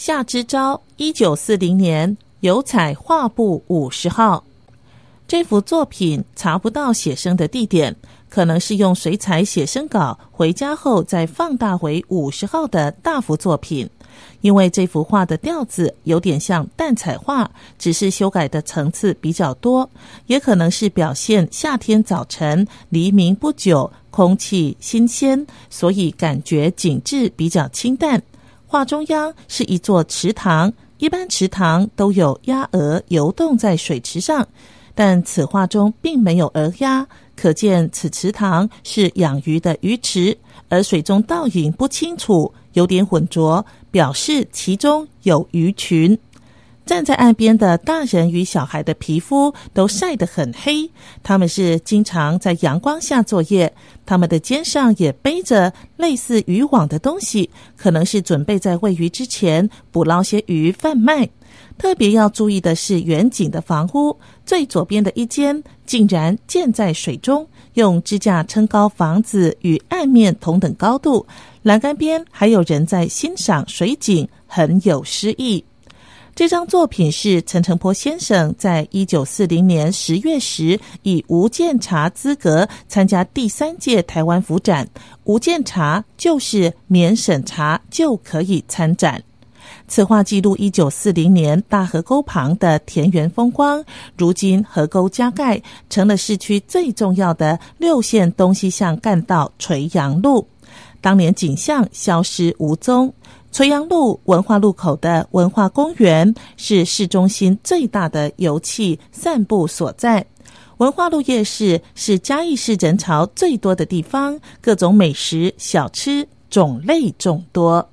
夏之昭，一九四零年油彩画布五十号。这幅作品查不到写生的地点，可能是用水彩写生稿回家后再放大为五十号的大幅作品。因为这幅画的调子有点像淡彩画，只是修改的层次比较多。也可能是表现夏天早晨黎明不久，空气新鲜，所以感觉景致比较清淡。画中央是一座池塘，一般池塘都有鸭鹅游动在水池上，但此画中并没有鹅鸭，可见此池塘是养鱼的鱼池，而水中倒影不清楚，有点浑浊，表示其中有鱼群。站在岸边的大人与小孩的皮肤都晒得很黑，他们是经常在阳光下作业。他们的肩上也背着类似渔网的东西，可能是准备在喂鱼之前捕捞些鱼贩卖。特别要注意的是远景的房屋，最左边的一间竟然建在水中，用支架撑高，房子与岸面同等高度。栏杆边还有人在欣赏水景，很有诗意。这张作品是陈澄波先生在一九四零年十月时以无鉴茶资格参加第三届台湾府展。无鉴茶就是免审查就可以参展。此画记录一九四零年大河沟旁的田园风光，如今河沟加盖成了市区最重要的六线东西向干道垂杨路。当年景象消失无踪。垂杨路文化路口的文化公园是市中心最大的游憩散步所在。文化路夜市是嘉义市人潮最多的地方，各种美食小吃种类众多。